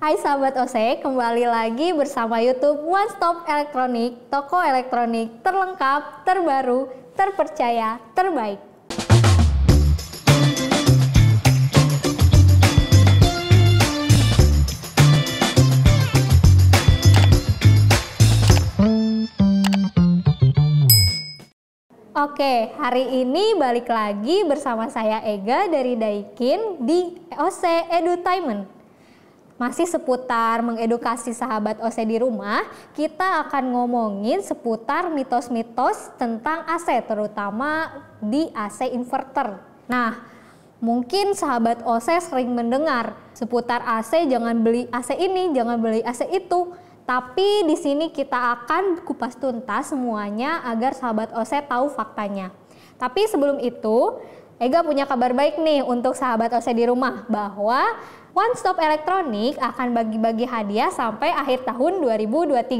Hai sahabat OC kembali lagi bersama YouTube One Stop Elektronik, toko elektronik terlengkap, terbaru, terpercaya, terbaik. Oke, hari ini balik lagi bersama saya Ega dari Daikin di OC Edutainment masih seputar mengedukasi sahabat OC di rumah, kita akan ngomongin seputar mitos-mitos tentang AC terutama di AC inverter. Nah, mungkin sahabat OC sering mendengar seputar AC jangan beli AC ini, jangan beli AC itu. Tapi di sini kita akan kupas tuntas semuanya agar sahabat OC tahu faktanya. Tapi sebelum itu, Ega punya kabar baik nih untuk sahabat OC di rumah bahwa One Stop Elektronik akan bagi-bagi hadiah sampai akhir tahun 2023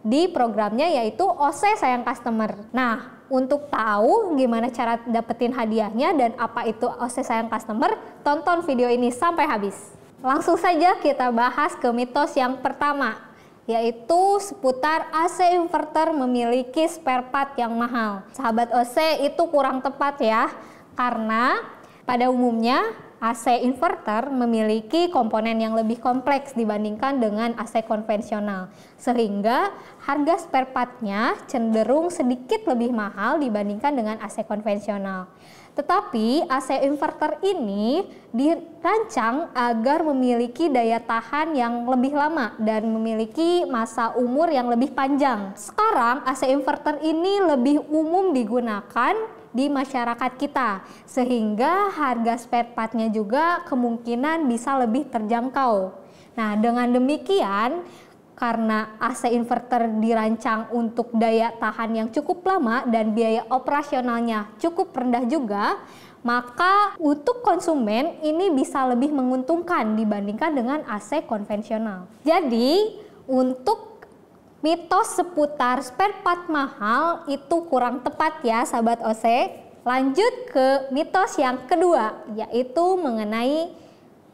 di programnya yaitu OC Sayang Customer. Nah, untuk tahu gimana cara dapetin hadiahnya dan apa itu OC Sayang Customer, tonton video ini sampai habis. Langsung saja kita bahas ke mitos yang pertama, yaitu seputar AC inverter memiliki spare part yang mahal. Sahabat OC itu kurang tepat ya, karena pada umumnya AC inverter memiliki komponen yang lebih kompleks dibandingkan dengan AC konvensional, sehingga harga spare partnya cenderung sedikit lebih mahal dibandingkan dengan AC konvensional. Tetapi AC inverter ini dirancang agar memiliki daya tahan yang lebih lama dan memiliki masa umur yang lebih panjang. Sekarang AC inverter ini lebih umum digunakan di masyarakat kita sehingga harga spare partnya juga kemungkinan bisa lebih terjangkau. Nah, dengan demikian karena AC inverter dirancang untuk daya tahan yang cukup lama dan biaya operasionalnya cukup rendah juga, maka untuk konsumen ini bisa lebih menguntungkan dibandingkan dengan AC konvensional. Jadi, untuk Mitos seputar spare part mahal itu kurang tepat ya sahabat OC. Lanjut ke mitos yang kedua yaitu mengenai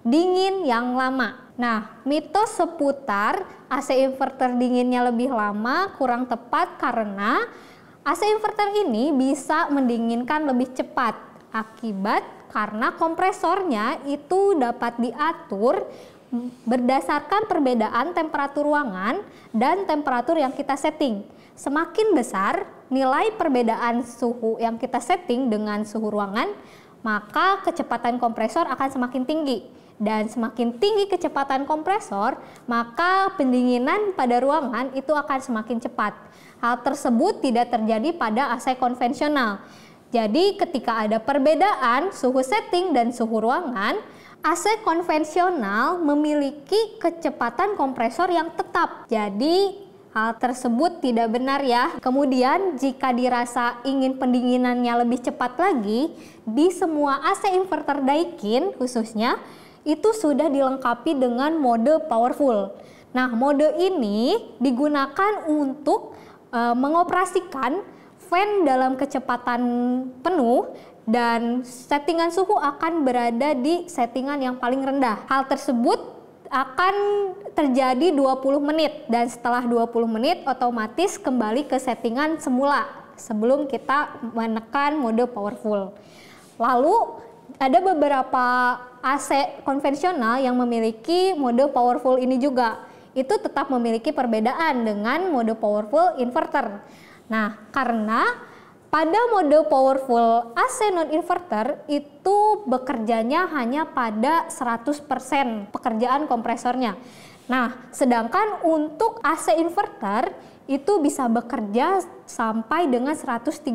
dingin yang lama. Nah, mitos seputar AC inverter dinginnya lebih lama kurang tepat karena AC inverter ini bisa mendinginkan lebih cepat akibat karena kompresornya itu dapat diatur berdasarkan perbedaan temperatur ruangan dan temperatur yang kita setting. Semakin besar nilai perbedaan suhu yang kita setting dengan suhu ruangan, maka kecepatan kompresor akan semakin tinggi. Dan semakin tinggi kecepatan kompresor, maka pendinginan pada ruangan itu akan semakin cepat. Hal tersebut tidak terjadi pada AC konvensional. Jadi ketika ada perbedaan suhu setting dan suhu ruangan, AC konvensional memiliki kecepatan kompresor yang tetap. Jadi hal tersebut tidak benar ya. Kemudian jika dirasa ingin pendinginannya lebih cepat lagi, di semua AC inverter Daikin khususnya itu sudah dilengkapi dengan mode powerful. Nah, mode ini digunakan untuk e, mengoperasikan fan dalam kecepatan penuh dan settingan suhu akan berada di settingan yang paling rendah. Hal tersebut akan terjadi 20 menit dan setelah 20 menit otomatis kembali ke settingan semula sebelum kita menekan mode powerful. Lalu ada beberapa AC konvensional yang memiliki mode powerful ini juga. Itu tetap memiliki perbedaan dengan mode powerful inverter. Nah, karena pada mode powerful AC non-inverter itu bekerjanya hanya pada 100% pekerjaan kompresornya. Nah, sedangkan untuk AC inverter itu bisa bekerja sampai dengan 130%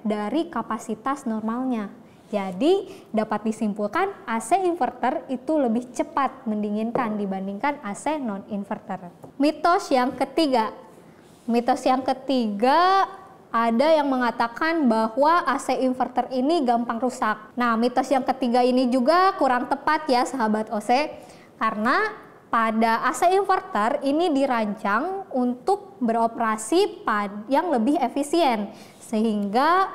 dari kapasitas normalnya. Jadi dapat disimpulkan AC inverter itu lebih cepat mendinginkan dibandingkan AC non-inverter. Mitos yang ketiga. Mitos yang ketiga ada yang mengatakan bahwa AC inverter ini gampang rusak. Nah, mitos yang ketiga ini juga kurang tepat ya sahabat OC karena pada AC inverter ini dirancang untuk beroperasi yang lebih efisien sehingga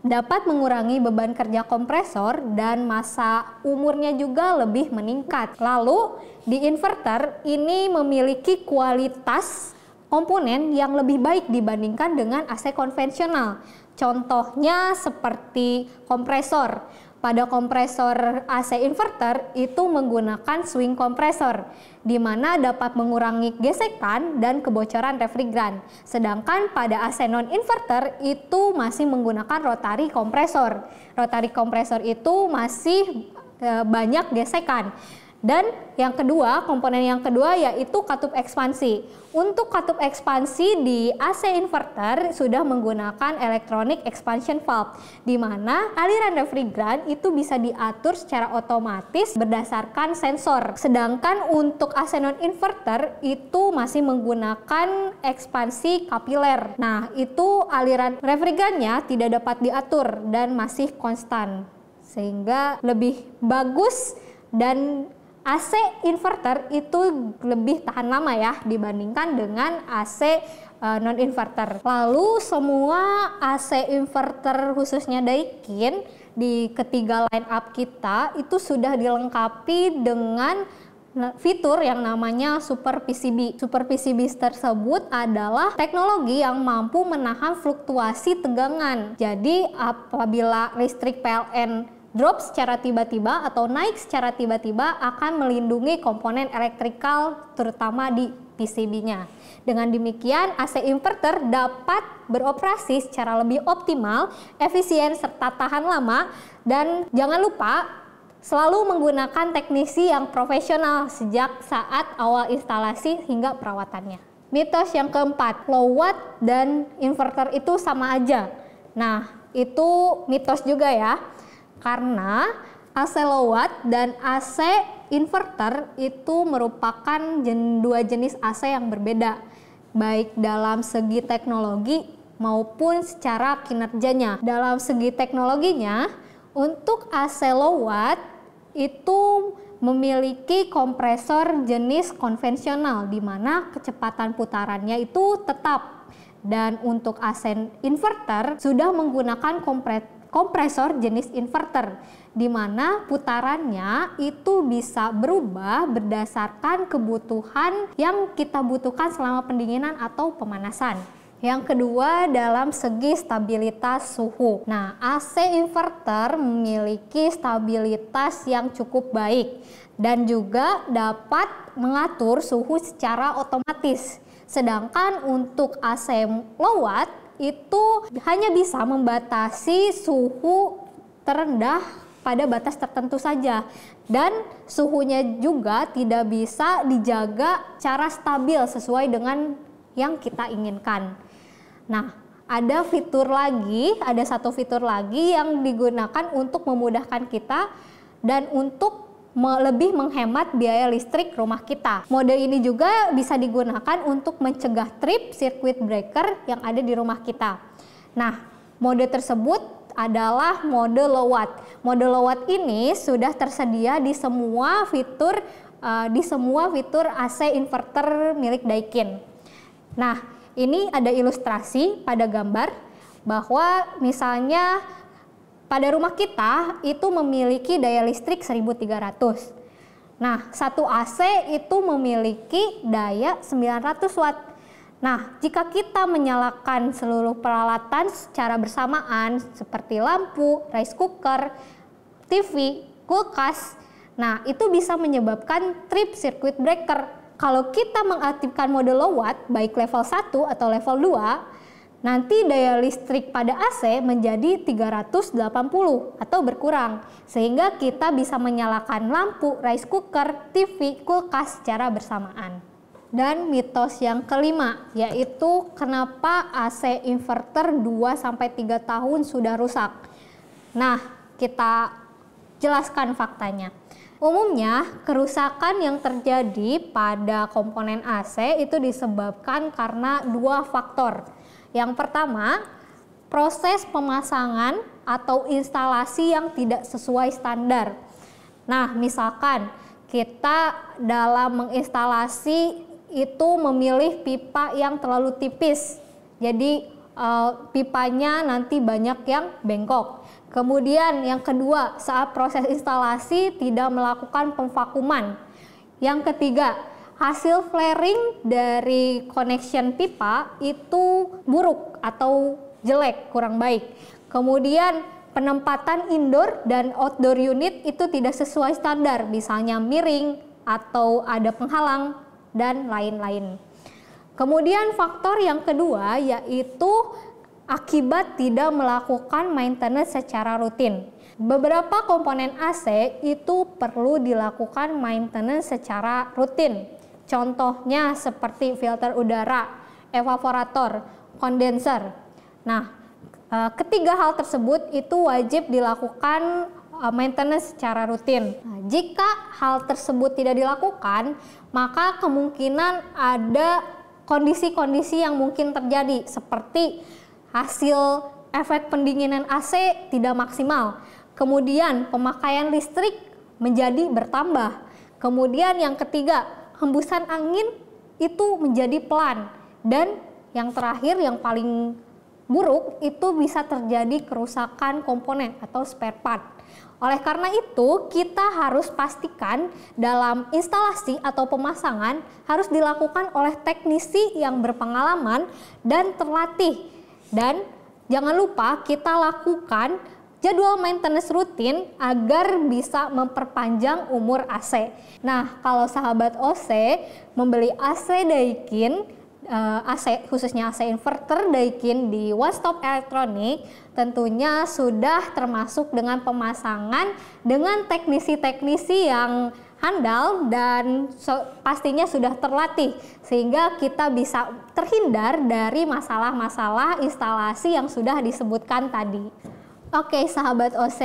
dapat mengurangi beban kerja kompresor dan masa umurnya juga lebih meningkat. Lalu di inverter ini memiliki kualitas komponen yang lebih baik dibandingkan dengan AC konvensional. Contohnya seperti kompresor. Pada kompresor AC inverter itu menggunakan swing kompresor, di mana dapat mengurangi gesekan dan kebocoran refrigeran. Sedangkan pada AC non-inverter itu masih menggunakan rotary kompresor. Rotary kompresor itu masih eh, banyak gesekan. Dan yang kedua, komponen yang kedua yaitu katup ekspansi. Untuk katup ekspansi di AC inverter sudah menggunakan electronic expansion valve, di mana aliran refrigeran itu bisa diatur secara otomatis berdasarkan sensor. Sedangkan untuk AC non inverter itu masih menggunakan ekspansi kapiler. Nah, itu aliran refrigerannya tidak dapat diatur dan masih konstan, sehingga lebih bagus dan AC inverter itu lebih tahan lama ya dibandingkan dengan AC e, non inverter. Lalu semua AC inverter khususnya Daikin di ketiga line up kita itu sudah dilengkapi dengan fitur yang namanya Super PCB. Super PCB tersebut adalah teknologi yang mampu menahan fluktuasi tegangan. Jadi apabila listrik PLN drop secara tiba-tiba atau naik secara tiba-tiba akan melindungi komponen elektrikal terutama di PCB-nya. Dengan demikian, AC inverter dapat beroperasi secara lebih optimal, efisien serta tahan lama dan jangan lupa selalu menggunakan teknisi yang profesional sejak saat awal instalasi hingga perawatannya. Mitos yang keempat, low watt dan inverter itu sama aja. Nah, itu mitos juga ya. Karena AC low watt dan AC inverter itu merupakan jen, dua jenis AC yang berbeda, baik dalam segi teknologi maupun secara kinerjanya. Dalam segi teknologinya, untuk AC low watt itu memiliki kompresor jenis konvensional di mana kecepatan putarannya itu tetap dan untuk AC inverter sudah menggunakan kompresor kompresor jenis inverter di mana putarannya itu bisa berubah berdasarkan kebutuhan yang kita butuhkan selama pendinginan atau pemanasan. Yang kedua dalam segi stabilitas suhu. Nah, AC inverter memiliki stabilitas yang cukup baik dan juga dapat mengatur suhu secara otomatis. Sedangkan untuk AC low watt itu hanya bisa membatasi suhu terendah pada batas tertentu saja dan suhunya juga tidak bisa dijaga cara stabil sesuai dengan yang kita inginkan. Nah, ada fitur lagi, ada satu fitur lagi yang digunakan untuk memudahkan kita dan untuk lebih menghemat biaya listrik rumah kita. Mode ini juga bisa digunakan untuk mencegah trip circuit breaker yang ada di rumah kita. Nah, mode tersebut adalah mode low watt. Mode low watt ini sudah tersedia di semua fitur uh, di semua fitur AC inverter milik Daikin. Nah, ini ada ilustrasi pada gambar bahwa misalnya pada rumah kita itu memiliki daya listrik 1300. Nah, satu AC itu memiliki daya 900 watt. Nah, jika kita menyalakan seluruh peralatan secara bersamaan seperti lampu, rice cooker, TV, kulkas, nah itu bisa menyebabkan trip circuit breaker. Kalau kita mengaktifkan mode low watt baik level 1 atau level 2, Nanti daya listrik pada AC menjadi 380 atau berkurang, sehingga kita bisa menyalakan lampu, rice cooker, TV, kulkas secara bersamaan. Dan mitos yang kelima, yaitu kenapa AC inverter 2-3 tahun sudah rusak. Nah, kita jelaskan faktanya. Umumnya, kerusakan yang terjadi pada komponen AC itu disebabkan karena dua faktor, yang pertama, proses pemasangan atau instalasi yang tidak sesuai standar. Nah, misalkan kita dalam menginstalasi itu memilih pipa yang terlalu tipis. Jadi eh, pipanya nanti banyak yang bengkok. Kemudian yang kedua, saat proses instalasi tidak melakukan pemvakuman. Yang ketiga, hasil flaring dari connection pipa itu buruk atau jelek, kurang baik. Kemudian penempatan indoor dan outdoor unit itu tidak sesuai standar, misalnya miring atau ada penghalang dan lain-lain. Kemudian faktor yang kedua yaitu akibat tidak melakukan maintenance secara rutin. Beberapa komponen AC itu perlu dilakukan maintenance secara rutin Contohnya seperti filter udara, evaporator, kondenser. Nah, eh, ketiga hal tersebut itu wajib dilakukan eh, maintenance secara rutin. Nah, jika hal tersebut tidak dilakukan, maka kemungkinan ada kondisi-kondisi yang mungkin terjadi seperti hasil efek pendinginan AC tidak maksimal. Kemudian pemakaian listrik menjadi bertambah. Kemudian yang ketiga, hembusan angin itu menjadi pelan dan yang terakhir yang paling buruk itu bisa terjadi kerusakan komponen atau spare part. Oleh karena itu, kita harus pastikan dalam instalasi atau pemasangan harus dilakukan oleh teknisi yang berpengalaman dan terlatih. Dan jangan lupa kita lakukan jadwal maintenance rutin agar bisa memperpanjang umur AC. Nah, kalau sahabat OC membeli AC Daikin, eh, AC khususnya AC inverter Daikin di One Stop Electronic tentunya sudah termasuk dengan pemasangan dengan teknisi-teknisi yang handal dan so, pastinya sudah terlatih sehingga kita bisa terhindar dari masalah-masalah instalasi yang sudah disebutkan tadi. Oke, sahabat OC,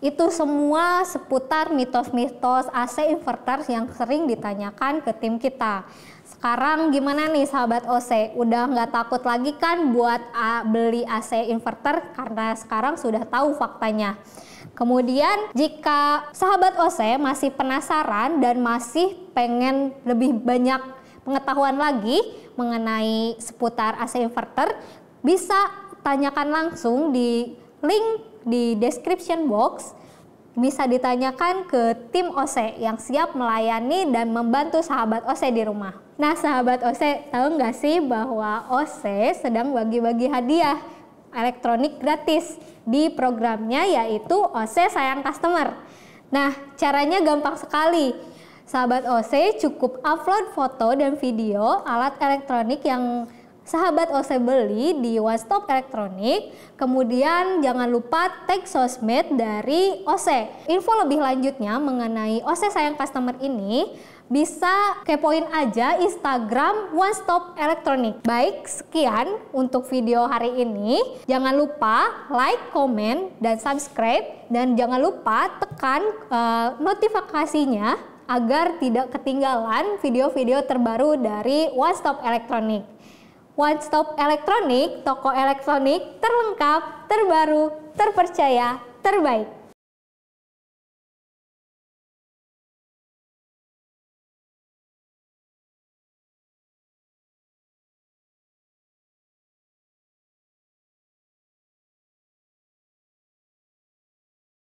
itu semua seputar mitos-mitos AC inverter yang sering ditanyakan ke tim kita. Sekarang gimana nih sahabat OC? Udah nggak takut lagi kan buat beli AC inverter karena sekarang sudah tahu faktanya. Kemudian jika sahabat OC masih penasaran dan masih pengen lebih banyak pengetahuan lagi mengenai seputar AC inverter, bisa tanyakan langsung di link di description box bisa ditanyakan ke tim OC yang siap melayani dan membantu sahabat OC di rumah. Nah, sahabat OC tahu nggak sih bahwa OC sedang bagi-bagi hadiah elektronik gratis di programnya yaitu OC Sayang Customer. Nah, caranya gampang sekali. Sahabat OC cukup upload foto dan video alat elektronik yang sahabat Ose Beli di One Stop Elektronik. Kemudian jangan lupa tag sosmed dari Ose. Info lebih lanjutnya mengenai Ose Sayang Customer ini bisa kepoin aja Instagram One Stop Elektronik. Baik, sekian untuk video hari ini. Jangan lupa like, comment, dan subscribe. Dan jangan lupa tekan uh, notifikasinya agar tidak ketinggalan video-video terbaru dari One Stop Elektronik. One Stop Elektronik, toko elektronik terlengkap, terbaru, terpercaya, terbaik.